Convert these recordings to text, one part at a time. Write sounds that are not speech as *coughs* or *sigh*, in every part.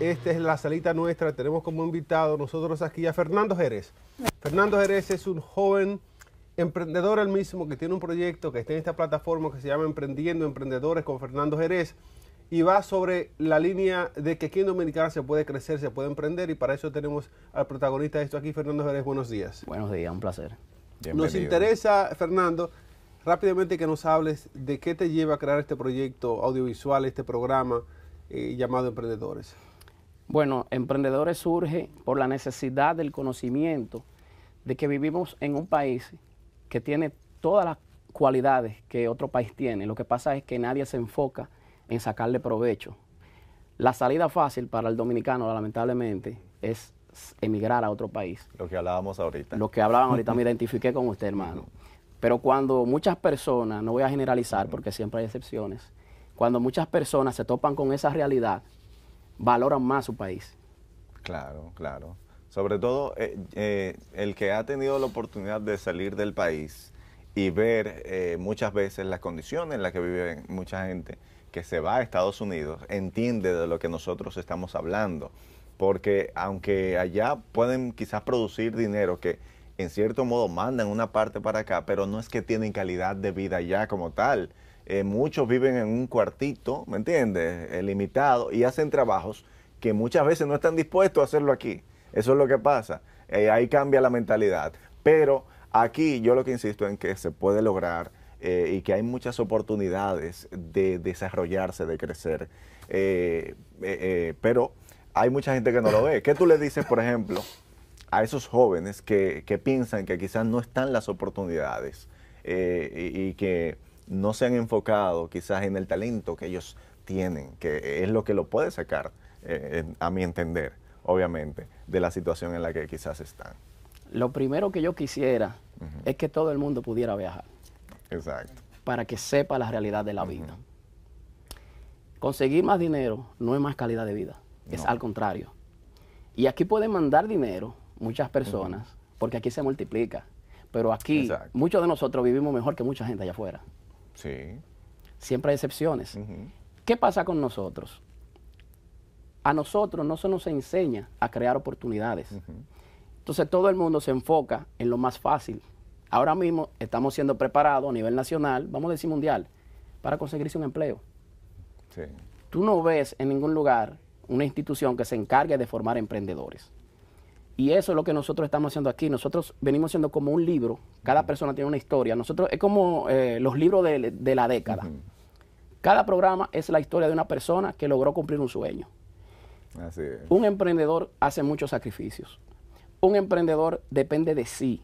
Esta es la salita nuestra. Tenemos como invitado nosotros aquí a Fernando Jerez. Fernando Jerez es un joven emprendedor el mismo que tiene un proyecto que está en esta plataforma que se llama Emprendiendo Emprendedores con Fernando Jerez y va sobre la línea de que aquí en Dominicana se puede crecer, se puede emprender y para eso tenemos al protagonista de esto aquí, Fernando Jerez. Buenos días. Buenos días, un placer. Nos interesa, Fernando, rápidamente que nos hables de qué te lleva a crear este proyecto audiovisual, este programa eh, llamado Emprendedores. Bueno, emprendedores surge por la necesidad del conocimiento de que vivimos en un país que tiene todas las cualidades que otro país tiene. Lo que pasa es que nadie se enfoca en sacarle provecho. La salida fácil para el dominicano, lamentablemente, es emigrar a otro país. Lo que hablábamos ahorita. Lo que hablaban ahorita, me *laughs* identifiqué con usted, hermano. Pero cuando muchas personas, no voy a generalizar porque siempre hay excepciones, cuando muchas personas se topan con esa realidad, valoran más su país. Claro, claro. Sobre todo eh, eh, el que ha tenido la oportunidad de salir del país y ver eh, muchas veces las condiciones en las que vive mucha gente que se va a Estados Unidos, entiende de lo que nosotros estamos hablando. Porque aunque allá pueden quizás producir dinero que en cierto modo mandan una parte para acá, pero no es que tienen calidad de vida allá como tal. Eh, muchos viven en un cuartito, ¿me entiendes? Eh, limitado y hacen trabajos que muchas veces no están dispuestos a hacerlo aquí. Eso es lo que pasa. Eh, ahí cambia la mentalidad. Pero aquí yo lo que insisto en que se puede lograr y que hay muchas oportunidades de desarrollarse, de crecer. pero hay mucha gente que no lo ve. ¿Qué tú le dices, por ejemplo, a esos jóvenes que, piensan que quizás no están las oportunidades y que no se han enfocado quizás en el talento que ellos tienen, que es lo que lo puede sacar, eh, a mi entender, obviamente, de la situación en la que quizás están. Lo primero que yo quisiera es que todo el mundo pudiera viajar. Exacto. Para que sepa la realidad de la vida. Conseguir más dinero no es más calidad de vida, es al contrario. Y aquí pueden mandar dinero muchas personas, porque aquí se multiplica. Pero aquí muchos de nosotros vivimos mejor que mucha gente allá afuera. Sí. Siempre hay excepciones. ¿Qué pasa con nosotros? A nosotros no se nos enseña a crear oportunidades. Entonces todo el mundo se enfoca en lo más fácil. Ahora mismo estamos siendo preparados a nivel nacional, vamos a decir mundial, para conseguirse un empleo. Sí. Tú no ves en ningún lugar una institución que se encargue de formar emprendedores. Y eso es lo que nosotros estamos haciendo aquí. Nosotros venimos siendo como un libro. Cada persona tiene una historia. Nosotros es como eh, los libros de, la década. Cada programa es la historia de una persona que logró cumplir un sueño. Un emprendedor hace muchos sacrificios. Un emprendedor depende de sí.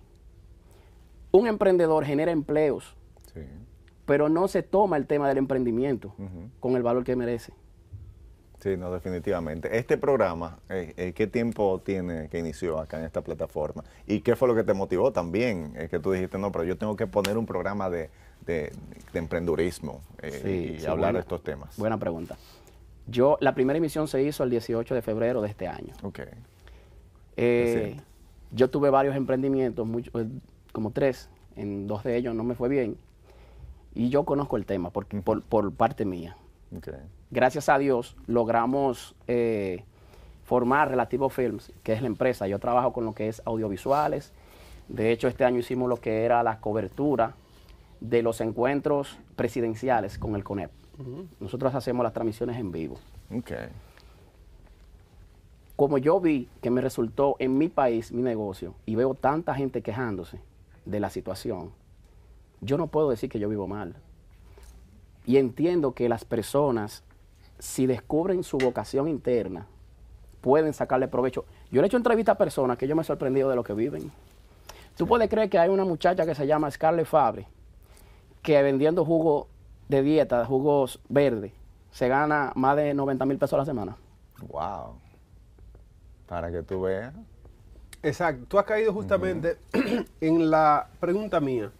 Un emprendedor genera empleos, pero no se toma el tema del emprendimiento con el valor que merece. Sí, no, definitivamente. Este programa, eh, eh, ¿qué tiempo tiene que inició acá en esta plataforma? ¿Y qué fue lo que te motivó también? Es que tú dijiste, no, pero yo tengo que poner un programa de, de, emprendurismo eh, y hablar de estos temas. Buena pregunta. Yo, la primera emisión se hizo el 18 de febrero de este año. Ok. yo tuve varios emprendimientos, como tres, en dos de ellos no me fue bien. Y yo conozco el tema porque por parte mía Gracias a Dios logramos eh, formar Relativo Films, que es la empresa. Yo trabajo con lo que es audiovisuales. De hecho, este año hicimos lo que era la cobertura de los encuentros presidenciales con el CONEP. Nosotros hacemos las transmisiones en vivo. Como yo vi que me resultó en mi país mi negocio y veo tanta gente quejándose de la situación, yo no puedo decir que yo vivo mal. Y entiendo que las personas, si descubren su vocación interna, pueden sacarle provecho. Yo le he hecho entrevista a personas que yo me he sorprendido de lo que viven. Tú puedes creer que hay una muchacha que se llama Scarlett Fabre, que vendiendo jugo de dieta, jugos verdes, se gana más de 90 mil pesos a la semana. ¡Wow! Para que tú veas. Exacto. Tú has caído justamente *clears throat* en la pregunta mía.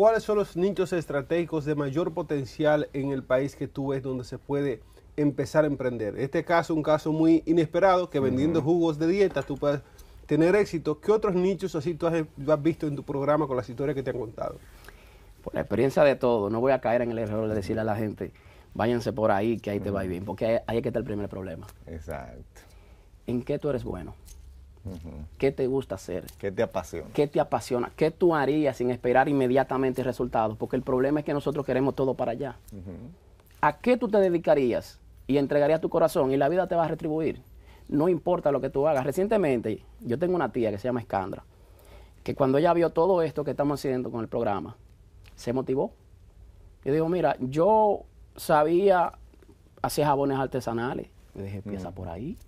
¿Cuáles son los nichos estratégicos de mayor potencial en el país que tú ves donde se puede empezar a emprender? Este caso, un caso muy inesperado, que vendiendo jugos de dieta tú puedes tener éxito. ¿Qué otros nichos así tú has, visto en tu programa con las historias que te han contado? Por la experiencia de todo, no voy a caer en el error de decirle a la gente, váyanse por ahí que ahí te va bien, porque ahí, ahí que está el primer problema. Exacto. ¿En qué tú eres bueno? ¿Qué te gusta hacer? ¿Qué te apasiona? ¿Qué te apasiona? ¿Qué tú harías sin esperar inmediatamente resultados? Porque el problema es que nosotros queremos todo para allá. ¿A qué tú te dedicarías y entregarías tu corazón y la vida te va a retribuir? No importa lo que tú hagas. Recientemente yo tengo una tía que se llama Escandra, que cuando ella vio todo esto que estamos haciendo con el programa, se motivó. y digo, mira, yo sabía hacer jabones artesanales. dije, empieza por ahí.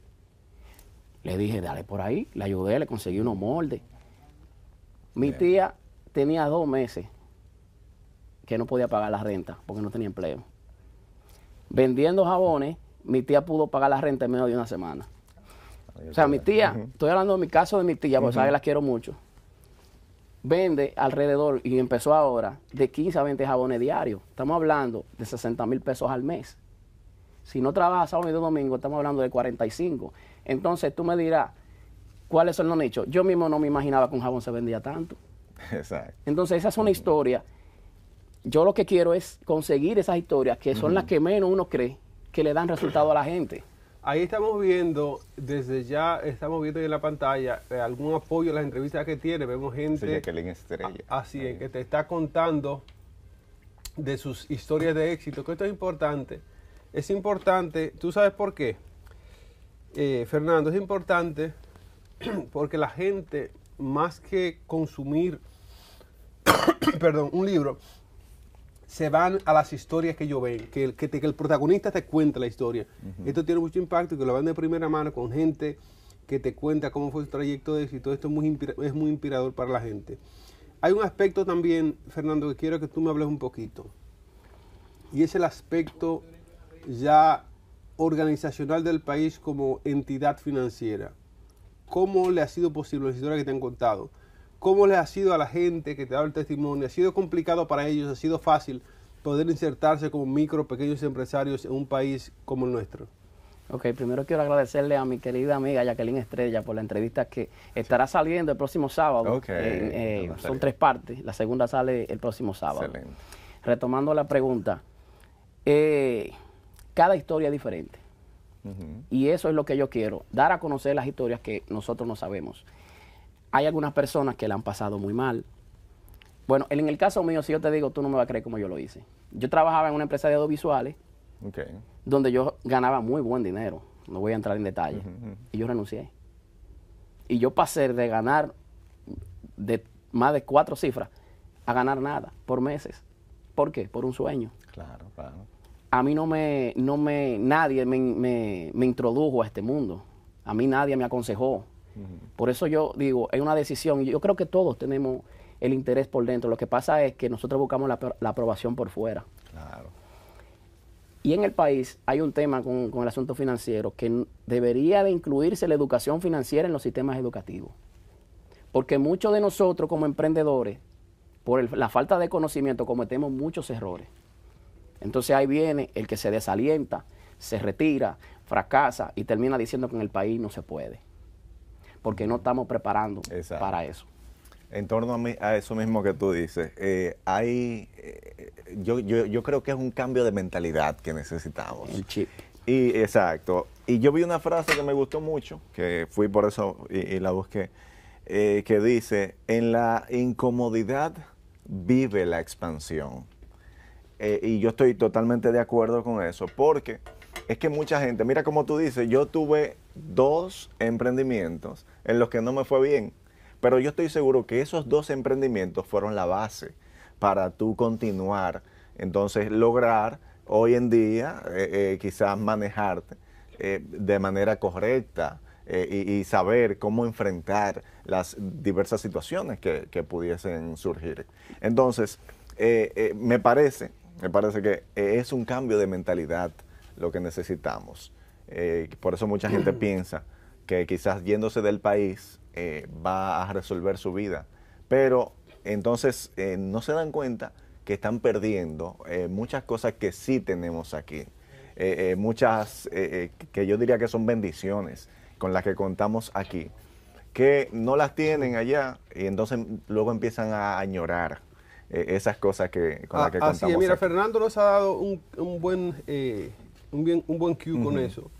Le dije, dale por ahí. Le ayudé, le conseguí unos moldes. Mi tía tenía dos meses que no podía pagar la renta porque no tenía empleo. Vendiendo jabones, mi tía pudo pagar la renta en menos de una semana. o sea, mi tía, estoy hablando de mi caso de mi tía, porque la quiero mucho. Vende alrededor, y empezó ahora, de 15 a 20 jabones diarios. Estamos hablando de 60 mil pesos al mes. Si no trabajas sábado y domingo, estamos hablando de 45. Entonces tú me dirás, ¿cuáles son los nichos? Yo mismo no me imaginaba que un jabón se vendía tanto. *laughs* Exacto. Entonces esa es una historia. Yo lo que quiero es conseguir esas historias que son las que menos uno cree que le dan resultado a la gente. Ahí estamos viendo, desde ya estamos viendo en la pantalla eh, algún apoyo a las entrevistas que tiene. Vemos gente. estrella. Así que te está contando de sus historias de éxito, que esto es importante es importante, ¿tú sabes por qué? Eh, Fernando, es importante *clears throat* porque la gente, más que consumir, *coughs* perdón, un libro, se van a las historias que yo ven, que el, que, el protagonista te cuenta la historia. Esto tiene mucho impacto y que lo van de primera mano con gente que te cuenta cómo fue su trayecto de éxito. Esto muy, es muy inspirador para la gente. Hay un aspecto también, Fernando, que quiero que tú me hables un poquito. Y es el aspecto ya organizacional del país como entidad financiera. ¿Cómo le ha sido posible a que te han contado? ¿Cómo le ha sido a la gente que te ha dado el testimonio? ¿Ha sido complicado para ellos? ¿Ha sido fácil poder insertarse como micro, pequeños empresarios en un país como el nuestro? Ok, primero quiero agradecerle a mi querida amiga Jacqueline Estrella por la entrevista que estará saliendo el próximo sábado. Eh, son tres partes, la segunda sale el próximo sábado. Excelente. Retomando la pregunta, eh, cada historia es diferente. Y eso es lo que yo quiero, dar a conocer las historias que nosotros no sabemos. Hay algunas personas que la han pasado muy mal. Bueno, en el caso mío, si yo te digo, tú no me vas a creer como yo lo hice. Yo trabajaba en una empresa de audiovisuales, donde yo ganaba muy buen dinero. No voy a entrar en detalle. Y yo renuncié. Y yo pasé de ganar de más de cuatro cifras a ganar nada por meses. ¿Por qué? Por un sueño. Claro, claro a mí no me, no me, nadie me, introdujo a este mundo. A mí nadie me aconsejó. Por eso yo digo, es una decisión. Yo creo que todos tenemos el interés por dentro. Lo que pasa es que nosotros buscamos la, aprobación por fuera. Claro. Y en el país hay un tema con, el asunto financiero que debería de incluirse la educación financiera en los sistemas educativos. Porque muchos de nosotros como emprendedores, por la falta de conocimiento, cometemos muchos errores. Entonces ahí viene el que se desalienta, se retira, fracasa y termina diciendo que en el país no se puede, porque no estamos preparando para eso. En torno a, eso mismo que tú dices, eh, hay, eh, yo, creo que es un cambio de mentalidad que necesitamos. chip. Y, exacto. Y yo vi una frase que me gustó mucho, que fui por eso y, la busqué, eh, que dice, en la incomodidad vive la expansión. Eh, y yo estoy totalmente de acuerdo con eso, porque es que mucha gente, mira como tú dices, yo tuve dos emprendimientos en los que no me fue bien, pero yo estoy seguro que esos dos emprendimientos fueron la base para tú continuar, entonces lograr hoy en día eh, eh, quizás manejarte de manera correcta y, saber cómo enfrentar las diversas situaciones que, que pudiesen surgir. Entonces, me parece me parece que eh, es un cambio de mentalidad lo que necesitamos. Eh, por eso mucha gente *clears throat* piensa que quizás yéndose del país eh, va a resolver su vida. Pero entonces no se dan cuenta que están perdiendo muchas cosas que sí tenemos aquí. muchas que yo diría que son bendiciones con las que contamos aquí, que no las tienen allá y entonces luego empiezan a añorar. E, esas cosas que, con las ah, que contamos. Así es, mira, Fernando nos ha dado un, un buen, eh, un, bien, un buen cue con eso.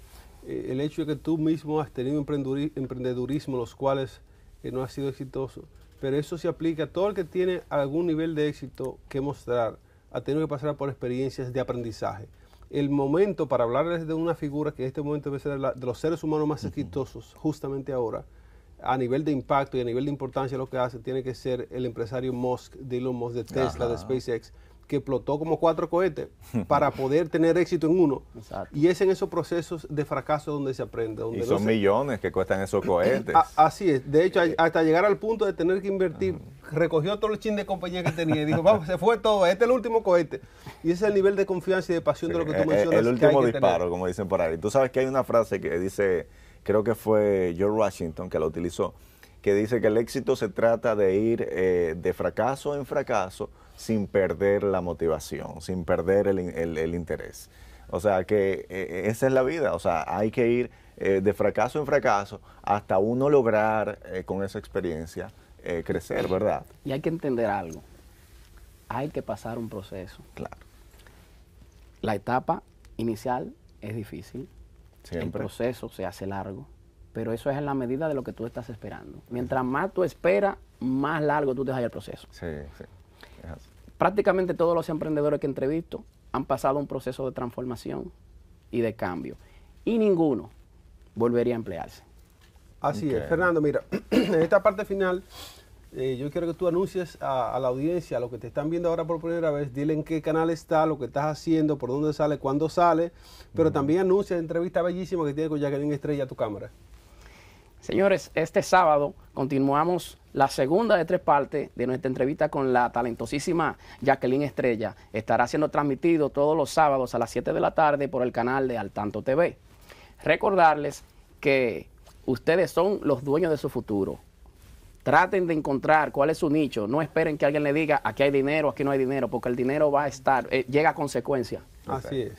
Eh, el hecho de que tú mismo has tenido emprendedurismo, los cuales eh, no has sido exitoso, pero eso se aplica a todo el que tiene algún nivel de éxito que mostrar, ha tenido que pasar por experiencias de aprendizaje. El momento para hablarles de una figura que en este momento debe ser de, los seres humanos más exitosos, justamente ahora, a nivel de impacto y a nivel de importancia lo que hace tiene que ser el empresario Musk, de Elon Musk, de Tesla, de SpaceX, que explotó como cuatro cohetes *laughs* para poder tener éxito en uno. Y es en esos procesos de fracaso donde se aprende. Donde son millones que cuestan esos eh, cohetes. Ah, así es. De hecho, eh, hasta llegar al punto de tener que invertir, recogió todo el chin de compañía que tenía y dijo, vamos, se fue todo, este es el último cohete. Y ese es el nivel de confianza y de pasión de lo que tú eh, mencionas. El, último disparo, como dicen por ahí. Tú sabes que hay una frase que dice creo que fue George Washington que lo utilizó, que dice que el éxito se trata de ir eh, de fracaso en fracaso sin perder la motivación, sin perder el, interés. O sea que e, e, esa es la vida, o sea, hay que ir eh, de fracaso en fracaso hasta uno lograr eh, con esa experiencia crecer, ¿verdad? Y hay que entender algo, hay que pasar un proceso. Claro. La etapa inicial es difícil, el proceso se hace largo, pero eso es en la medida de lo que tú estás esperando. Mientras más tú esperas, más largo tú te el proceso. Sí, sí. Prácticamente todos los emprendedores que entrevisto han pasado un proceso de transformación y de cambio y ninguno volvería a emplearse. Así es, Fernando, mira, *clears throat* en esta parte final eh, yo quiero que tú anuncies a, la audiencia, a los que te están viendo ahora por primera vez, dile en qué canal está, lo que estás haciendo, por dónde sale, cuándo sale, pero también anuncia la entrevista bellísima que tiene con Jacqueline Estrella a tu cámara. Señores, este sábado continuamos la segunda de tres partes de nuestra entrevista con la talentosísima Jacqueline Estrella. Estará siendo transmitido todos los sábados a las 7 de la tarde por el canal de Al Tanto TV. Recordarles que ustedes son los dueños de su futuro Traten de encontrar cuál es su nicho. No esperen que alguien le diga aquí hay dinero, aquí no hay dinero, porque el dinero va a estar, eh, llega a consecuencia. Así es.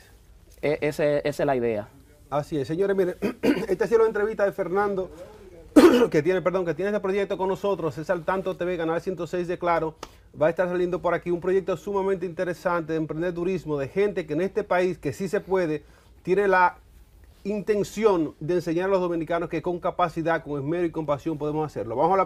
E, esa es la idea. Así es, señores, miren, *clears throat* esta ha sido la entrevista de Fernando, *clears throat* que tiene, perdón, que tiene este proyecto con nosotros, es al tanto TV, Canal 106 de Claro. Va a estar saliendo por aquí un proyecto sumamente interesante de emprender turismo de gente que en este país, que sí se puede, tiene la intención de enseñar a los dominicanos que con capacidad, con esmero y compasión podemos hacerlo. Vamos la